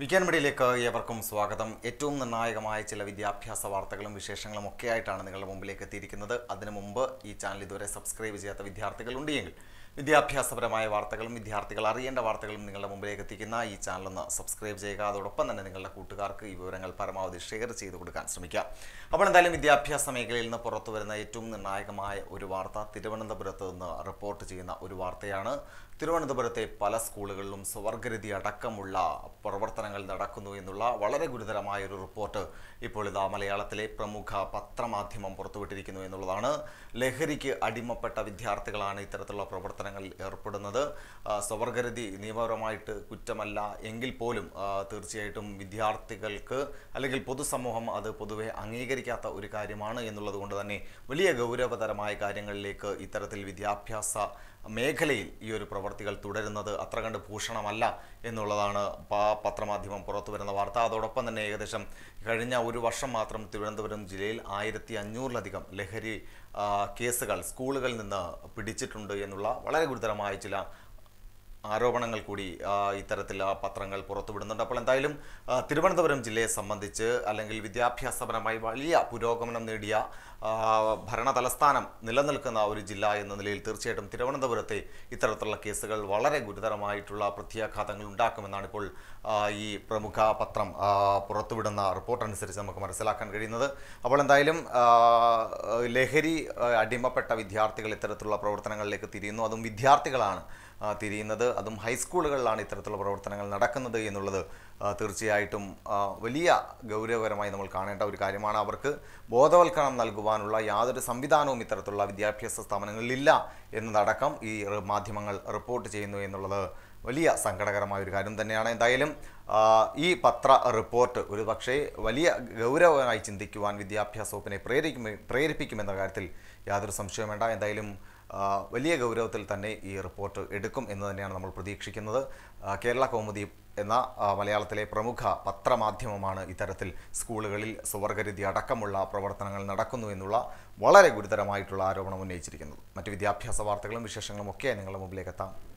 വിജ്ഞാൻമടിയിലേക്ക് ഏവർക്കും സ്വാഗതം ഏറ്റവും നിർണായകമായ ചില വിദ്യാഭ്യാസ വാർത്തകളും വിശേഷങ്ങളും ഒക്കെയായിട്ടാണ് നിങ്ങളുടെ മുമ്പിലേക്ക് എത്തിയിരിക്കുന്നത് അതിനു മുമ്പ് ഈ ചാനൽ ഇതുവരെ സബ്സ്ക്രൈബ് ചെയ്യാത്ത വിദ്യാർത്ഥികളുണ്ടെങ്കിൽ വിദ്യാഭ്യാസപരമായ വാർത്തകളും വിദ്യാർത്ഥികൾ അറിയേണ്ട വാർത്തകളും നിങ്ങളുടെ മുമ്പിലേക്ക് എത്തിക്കുന്ന ഈ ചാനലൊന്ന് സബ്സ്ക്രൈബ് ചെയ്യുക അതോടൊപ്പം തന്നെ നിങ്ങളുടെ കൂട്ടുകാർക്ക് ഈ വിവരങ്ങൾ പരമാവധി ഷെയർ ചെയ്ത് കൊടുക്കാൻ ശ്രമിക്കുക അപ്പോൾ എന്തായാലും വിദ്യാഭ്യാസ മേഖലയിൽ നിന്ന് പുറത്തു വരുന്ന ഏറ്റവും നിർണായകമായ ഒരു വാർത്ത തിരുവനന്തപുരത്ത് നിന്ന് റിപ്പോർട്ട് ചെയ്യുന്ന ഒരു വാർത്തയാണ് തിരുവനന്തപുരത്തെ പല സ്കൂളുകളിലും സ്വർഗരതി അടക്കമുള്ള പ്രവർത്തനങ്ങൾ നടക്കുന്നു എന്നുള്ള വളരെ ഗുരുതരമായ ഒരു റിപ്പോർട്ട് ഇപ്പോൾ ഇതാ മലയാളത്തിലെ പ്രമുഖ പത്രമാധ്യമം പുറത്തുവിട്ടിരിക്കുന്നു എന്നുള്ളതാണ് ലഹരിക്ക് അടിമപ്പെട്ട വിദ്യാർത്ഥികളാണ് ഇത്തരത്തിലുള്ള പ്രവർത്തനം പ്രവർത്തനങ്ങളിൽ ഏർപ്പെടുന്നത് സ്വവർഗരതി നിയമപരമായിട്ട് കുറ്റമല്ല എങ്കിൽ പോലും തീർച്ചയായിട്ടും വിദ്യാർത്ഥികൾക്ക് അല്ലെങ്കിൽ പൊതുസമൂഹം അത് പൊതുവെ അംഗീകരിക്കാത്ത ഒരു കാര്യമാണ് എന്നുള്ളത് കൊണ്ട് തന്നെ വലിയ ഗൗരവതരമായ കാര്യങ്ങളിലേക്ക് ഇത്തരത്തിൽ വിദ്യാഭ്യാസ മേഖലയിൽ ഈ ഒരു പ്രവർത്തികൾ തുടരുന്നത് അത്ര കണ്ട് ഭൂഷണമല്ല എന്നുള്ളതാണ് പത്രമാധ്യമം പുറത്തു വരുന്ന വാർത്ത അതോടൊപ്പം തന്നെ ഏകദേശം കഴിഞ്ഞ ഒരു വർഷം മാത്രം തിരുവനന്തപുരം ജില്ലയിൽ ആയിരത്തി അഞ്ഞൂറിലധികം ലഹരി കേസുകൾ സ്കൂളുകളിൽ നിന്ന് പിടിച്ചിട്ടുണ്ട് എന്നുള്ള വളരെ ഗുരുതരമായ ചില ആരോപണങ്ങൾ കൂടി ഇത്തരത്തിൽ ആ പത്രങ്ങൾ പുറത്തുവിടുന്നുണ്ട് അപ്പോൾ എന്തായാലും തിരുവനന്തപുരം ജില്ലയെ സംബന്ധിച്ച് അല്ലെങ്കിൽ വിദ്യാഭ്യാസപരമായി വലിയ പുരോഗമനം നേടിയ ഭരണ തലസ്ഥാനം നിലനിൽക്കുന്ന ഒരു ജില്ല എന്ന നിലയിൽ തീർച്ചയായിട്ടും തിരുവനന്തപുരത്തെ ഇത്തരത്തിലുള്ള കേസുകൾ വളരെ ഗുരുതരമായിട്ടുള്ള പ്രത്യാഘാതങ്ങൾ ഉണ്ടാക്കുമെന്നാണ് ഇപ്പോൾ ഈ പ്രമുഖ പത്രം പുറത്തുവിടുന്ന റിപ്പോർട്ട് അനുസരിച്ച് നമുക്ക് മനസ്സിലാക്കാൻ കഴിയുന്നത് അപ്പോൾ എന്തായാലും ലഹരി അടിമപ്പെട്ട വിദ്യാർത്ഥികൾ ഇത്തരത്തിലുള്ള പ്രവർത്തനങ്ങളിലേക്ക് തിരിയുന്നു അതും വിദ്യാർത്ഥികളാണ് തിരിയുന്നത് അതും ഹൈസ്കൂളുകളിലാണ് ഇത്തരത്തിലുള്ള പ്രവർത്തനങ്ങൾ നടക്കുന്നത് എന്നുള്ളത് തീർച്ചയായിട്ടും വലിയ ഗൗരവകരമായി നമ്മൾ കാണേണ്ട ഒരു കാര്യമാണ് അവർക്ക് ബോധവൽക്കരണം നൽകുവാനുള്ള യാതൊരു സംവിധാനവും ഇത്തരത്തിലുള്ള വിദ്യാഭ്യാസ സ്ഥാപനങ്ങളിലില്ല എന്നതടക്കം ഈ മാധ്യമങ്ങൾ റിപ്പോർട്ട് ചെയ്യുന്നു എന്നുള്ളത് വലിയ സങ്കടകരമായ ഒരു കാര്യം തന്നെയാണ് എന്തായാലും ഈ പത്ര റിപ്പോർട്ട് ഒരു പക്ഷേ വലിയ ഗൗരവമായി ചിന്തിക്കുവാൻ വിദ്യാഭ്യാസ വകുപ്പിനെ പ്രേരിപ്പിക്കും പ്രേരിപ്പിക്കുമെന്ന കാര്യത്തിൽ യാതൊരു സംശയവും വേണ്ട എന്തായാലും വലിയ ഗൗരവത്തിൽ തന്നെ ഈ റിപ്പോർട്ട് എടുക്കും എന്ന് തന്നെയാണ് നമ്മൾ പ്രതീക്ഷിക്കുന്നത് കേരള കൗമുദി എന്ന മലയാളത്തിലെ പ്രമുഖ പത്രമാധ്യമമാണ് ഇത്തരത്തിൽ സ്കൂളുകളിൽ സുവർഗരുതി അടക്കമുള്ള പ്രവർത്തനങ്ങൾ നടക്കുന്നു എന്നുള്ള വളരെ ഗുരുതരമായിട്ടുള്ള ആരോപണം ഉന്നയിച്ചിരിക്കുന്നത് മറ്റ് വിദ്യാഭ്യാസ വാർത്തകളും വിശേഷങ്ങളും ഒക്കെ നിങ്ങളുടെ മുമ്പിലേക്ക് എത്താം